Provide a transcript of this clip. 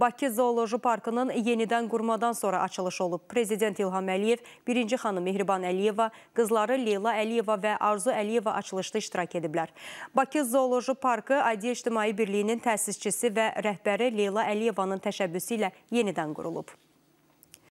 Bakı Zooloji Parkının yenidən qurmadan sonra açılışı olub. Prezident İlham Əliyev, birinci xanım Mehriban Əliyeva, qızları Leyla Əliyeva və Arzu Əliyeva açılışda iştirak ediblər. Bakı Zooloji Parkı Adiyə İctimai Birliyinin təsisçisi və rəhbəri Leyla Əliyevanın təşəbbüsü ilə yenidən qurulub.